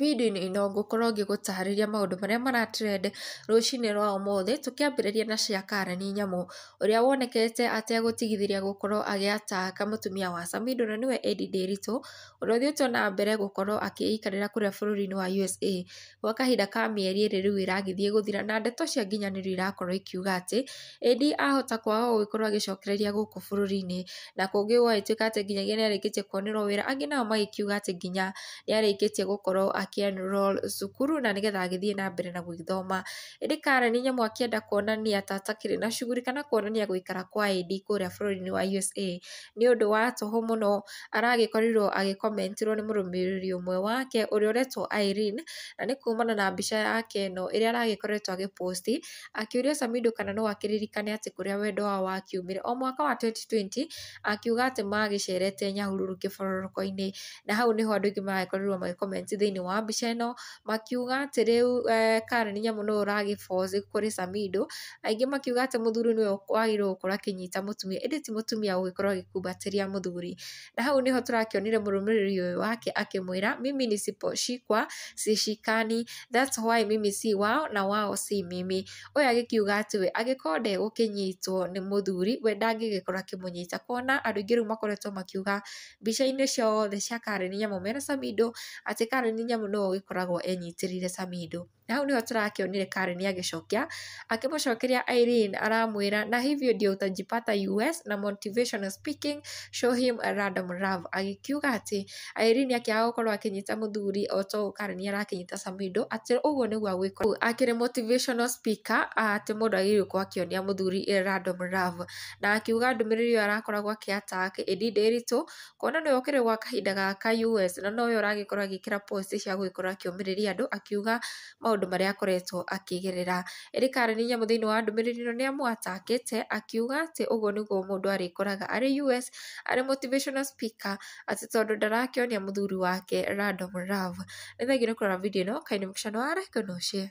video-inĩ ĩno ngũkorwo ngĩgũtaarĩria maũndũ marĩa mara trend rũciinĩ rwa ũmũthĩ tũkĩambĩrĩria na Shah Karen Nyamũ ũrĩa wonekete ategũtigithĩria gũkorwo agĩataaka mutumia wa Samido Samidola nĩwe Eddie Ndiritu ũrĩa ũthiĩte ona mbere gũkorwo akĩikarĩra kuria bũrũri ni wa USA gwa kahinda ka mĩeri ĩrĩ rĩu iragithie guthira na ndeto cia nginyanĩrio irakorwo ikiuga atĩ Eddie ahota kwaga gũgĩkorwo agĩcokereria gũkũ bũrũri-inĩ na kũngĩ gũgagĩtuĩka atĩ nginyagia nĩarĩkĩtie kuonerwo wĩra angĩ nao magĩkiuga atĩ nginya nĩarĩkĩtie gũkorwo akĩenroll zukuru na nĩgetha agĩthiĩ na mbere na gwĩthoma ĩndĩ Karen nyamũ akĩenda kuonania ni atakĩrĩ na shughuli kana kuonania gũikara kwa ĩndĩ kũrĩa bũrũri-inĩ wa USA nĩ ũndũ wa tũhũ mũno aragĩkorirwo agĩkomentirwo nĩ mũrũmĩrĩri umwe wake ũrĩa ũretwo Irene na nĩ kumana na mbica yake ĩno ĩrĩa aragĩkoretwo agĩposti akĩũria Samido kana no akĩririkane atĩ kũrĩa wendo wao wakiumire o mwaka wa 2020 akiuga atĩ magĩcerete Nyahururu kĩbororoko-inĩ na hau nĩho andũ aingĩ magĩkorirwo magĩkomenti thĩinĩ wa wa mbica ĩno makiuga atĩ rĩu eh, Karen nyamũ nũũ force kũrĩ Samido aingĩ makiuga atĩ mũthuri nĩwe wagĩrĩirwo gũkorwo akĩnyita mũtumia ĩndĩ ti mũtumia gũgĩkorwo agĩkumbatĩria mũthuri na hau nĩho tũrakĩonire mũrũmĩrĩri ũyũ wake akĩmwĩra mimi ni sipo shikwa si shikani that's why mimi si wao na wao si mimi oya agĩkiuga atĩ we agĩkorwo ndegũkĩnyitwo nĩ mũthuri we ndangĩgĩkorwo akĩmũnyita kuona andũ aingĩ rĩu makoretwo makiuga mbica-inĩ ciothe cia Karen nyamũ mena Samido atĩ Karen nyamũ amu no ũgĩkoragwo enyitĩrĩire Samido. Na hau nĩho tũrakĩonire Karen agĩcokia akĩmũcokeria Irene aramwĩra na hivyo ndio utajipata US na motivational speaking show him a random love agĩkiuga atĩ Irene akĩaga gũkorwo akĩnyita mũthuri o ta ũũ Karen arakĩnyita Samido atĩ ũguo nĩguo agwĩkorwo akĩrĩ motivational speaker atĩ mũndũ agĩrĩirwo gũkorwo akĩonia mũthuri a e random love na akiuga ndũmĩrĩri ĩyo arakoragwo akĩatack ĩndĩ ndĩritũ kuona nĩwe ũkĩrĩ gwa kahinda gaka US na nowe ũragĩkorwo agĩkĩra post icio cia gwĩkorwo akĩũmĩrĩria andũ akiuga maũndũ marĩa akoretwo akĩgerera. Eri Karen Nyamu thĩinĩ wa ndũmĩrĩri ĩno nĩ amũatakĩte akiuga atĩ ũguo nĩguo mũndũ arĩkoraga arĩ US arĩ motivational speaker atĩ tondũ ndarakĩonia mũthuri wake random love. Nĩ thengiũ nĩ kũrora video ĩno Kaĩ nĩ mũkishano wa reke nũciĩ